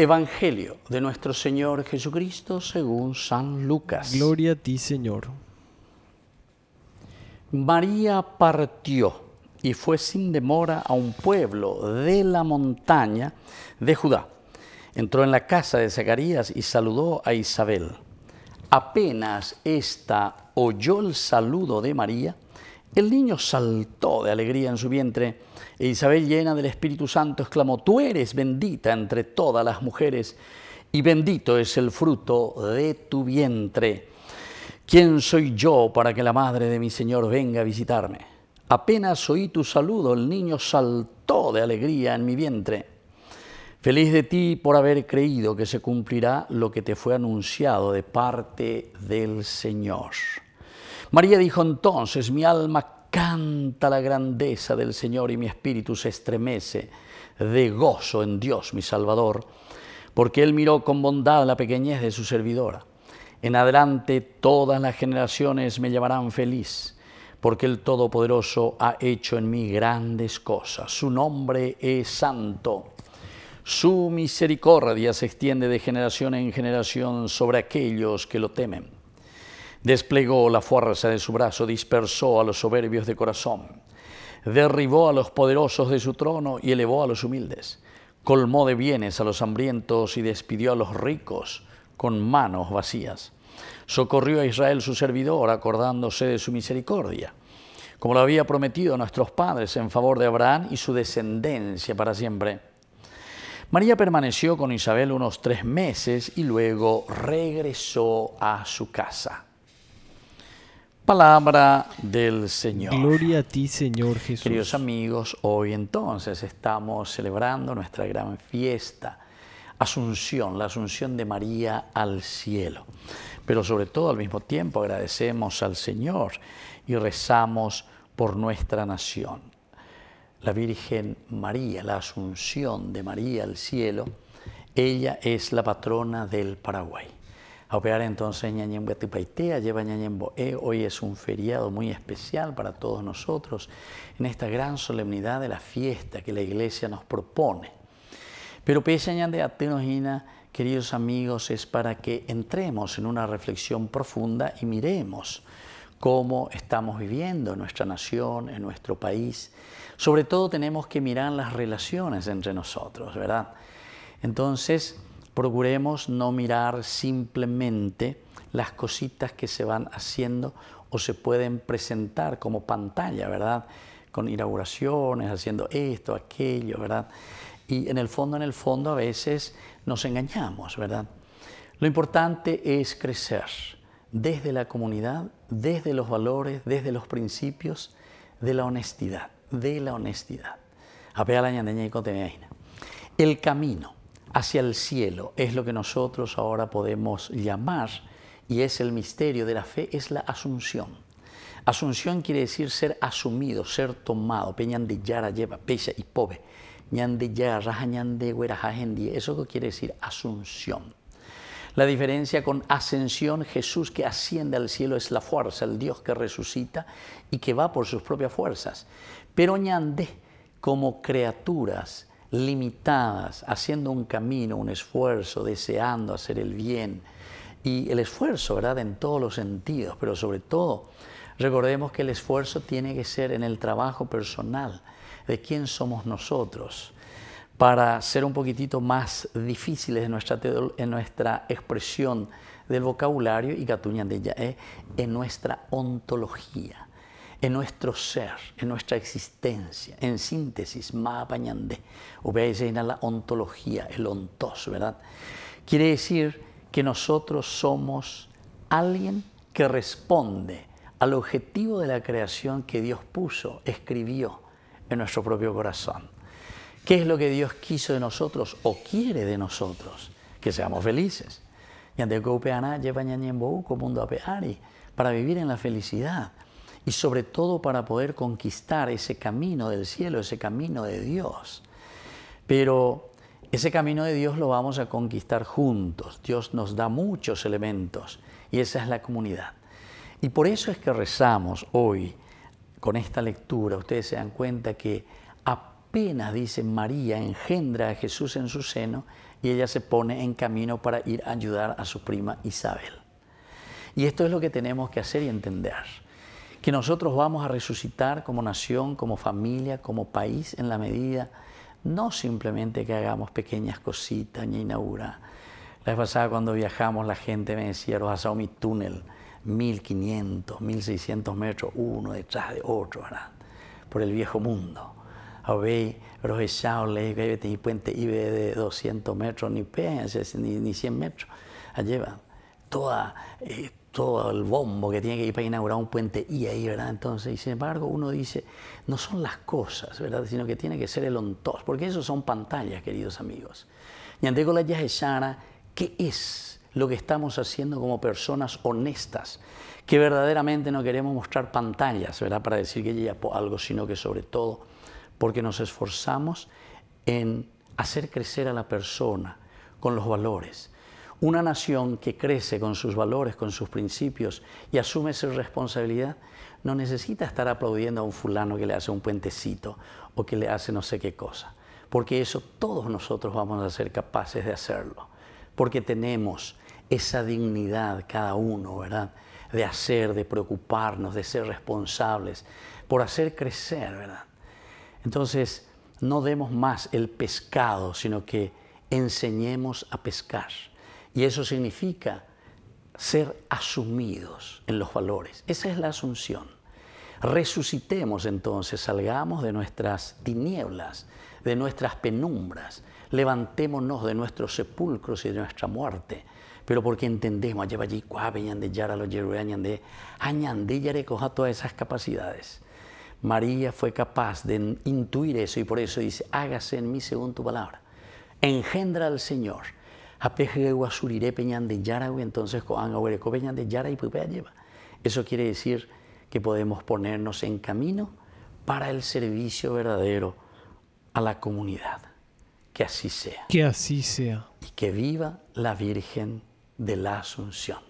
Evangelio de nuestro Señor Jesucristo según San Lucas. Gloria a ti, Señor. María partió y fue sin demora a un pueblo de la montaña de Judá. Entró en la casa de Zacarías y saludó a Isabel. Apenas ésta oyó el saludo de María, el niño saltó de alegría en su vientre e Isabel llena del Espíritu Santo exclamó, tú eres bendita entre todas las mujeres y bendito es el fruto de tu vientre. ¿Quién soy yo para que la madre de mi Señor venga a visitarme? Apenas oí tu saludo, el niño saltó de alegría en mi vientre. Feliz de ti por haber creído que se cumplirá lo que te fue anunciado de parte del Señor. María dijo entonces, mi alma canta la grandeza del Señor y mi espíritu se estremece de gozo en Dios mi Salvador, porque Él miró con bondad la pequeñez de su servidora. En adelante todas las generaciones me llamarán feliz, porque el Todopoderoso ha hecho en mí grandes cosas. Su nombre es santo. Su misericordia se extiende de generación en generación sobre aquellos que lo temen desplegó la fuerza de su brazo, dispersó a los soberbios de corazón, derribó a los poderosos de su trono y elevó a los humildes, colmó de bienes a los hambrientos y despidió a los ricos con manos vacías. Socorrió a Israel su servidor, acordándose de su misericordia, como lo había prometido a nuestros padres en favor de Abraham y su descendencia para siempre. María permaneció con Isabel unos tres meses y luego regresó a su casa. Palabra del Señor. Gloria a ti, Señor Jesús. Queridos amigos, hoy entonces estamos celebrando nuestra gran fiesta, Asunción, la Asunción de María al cielo. Pero sobre todo al mismo tiempo agradecemos al Señor y rezamos por nuestra nación. La Virgen María, la Asunción de María al cielo, ella es la patrona del Paraguay operar entonces lleva Hoy es un feriado muy especial para todos nosotros en esta gran solemnidad de la fiesta que la iglesia nos propone. Pero pese de Atenojina, queridos amigos, es para que entremos en una reflexión profunda y miremos cómo estamos viviendo en nuestra nación, en nuestro país. Sobre todo tenemos que mirar las relaciones entre nosotros, ¿verdad? Entonces, procuremos no mirar simplemente las cositas que se van haciendo o se pueden presentar como pantalla, ¿verdad? Con inauguraciones, haciendo esto, aquello, ¿verdad? Y en el fondo, en el fondo a veces nos engañamos, ¿verdad? Lo importante es crecer desde la comunidad, desde los valores, desde los principios de la honestidad, de la honestidad. El camino hacia el cielo. Es lo que nosotros ahora podemos llamar, y es el misterio de la fe, es la asunción. Asunción quiere decir ser asumido, ser tomado. Peñande yara lleva, pecha y pobre. Ñande yara, ñande Eso quiere decir asunción. La diferencia con ascensión, Jesús que asciende al cielo es la fuerza, el Dios que resucita y que va por sus propias fuerzas. Pero ñande, como criaturas, limitadas, haciendo un camino, un esfuerzo, deseando hacer el bien. Y el esfuerzo, ¿verdad? En todos los sentidos, pero sobre todo, recordemos que el esfuerzo tiene que ser en el trabajo personal, de quién somos nosotros, para ser un poquitito más difíciles en nuestra, en nuestra expresión del vocabulario y Catuñan de ella, en nuestra ontología en nuestro ser, en nuestra existencia. En síntesis, Mahapañandé, dice en la ontología, el ontos, ¿verdad? Quiere decir que nosotros somos alguien que responde al objetivo de la creación que Dios puso, escribió en nuestro propio corazón. ¿Qué es lo que Dios quiso de nosotros o quiere de nosotros? Que seamos felices. Para vivir en la felicidad y sobre todo para poder conquistar ese camino del cielo, ese camino de Dios. Pero ese camino de Dios lo vamos a conquistar juntos. Dios nos da muchos elementos y esa es la comunidad. Y por eso es que rezamos hoy con esta lectura. Ustedes se dan cuenta que apenas dice María engendra a Jesús en su seno y ella se pone en camino para ir a ayudar a su prima Isabel. Y esto es lo que tenemos que hacer y entender que nosotros vamos a resucitar como nación, como familia, como país en la medida, no simplemente que hagamos pequeñas cositas ni inaugura. La vez pasada cuando viajamos la gente me decía, los mi túnel, 1500, 1600 metros, uno detrás de otro, ¿verdad? Por el viejo mundo. Habéis rozado, le puente IBE de 200 metros, ni, ni 100 metros. Allí va toda, eh, todo el bombo que tiene que ir para inaugurar un puente y ahí, ¿verdad? Entonces, y sin embargo, uno dice, no son las cosas, ¿verdad? Sino que tiene que ser el ontos, porque eso son pantallas, queridos amigos. Y Yandegola Yaheshara, ¿qué es lo que estamos haciendo como personas honestas? Que verdaderamente no queremos mostrar pantallas, ¿verdad? Para decir que ya algo, sino que sobre todo porque nos esforzamos en hacer crecer a la persona con los valores, una nación que crece con sus valores, con sus principios y asume su responsabilidad, no necesita estar aplaudiendo a un fulano que le hace un puentecito o que le hace no sé qué cosa, porque eso todos nosotros vamos a ser capaces de hacerlo, porque tenemos esa dignidad cada uno, ¿verdad? De hacer, de preocuparnos, de ser responsables, por hacer crecer, ¿verdad? Entonces, no demos más el pescado, sino que enseñemos a pescar. Y eso significa ser asumidos en los valores. Esa es la asunción. Resucitemos entonces, salgamos de nuestras tinieblas, de nuestras penumbras, levantémonos de nuestros sepulcros y de nuestra muerte, pero porque entendemos, lleva allí, de coja todas esas capacidades. María fue capaz de intuir eso y por eso dice, hágase en mí según tu palabra. Engendra al Señor de entonces de Yara ah, Eso quiere decir que podemos ponernos en camino para el servicio verdadero a la comunidad. Que así sea. Que así sea. Y que viva la Virgen de la Asunción.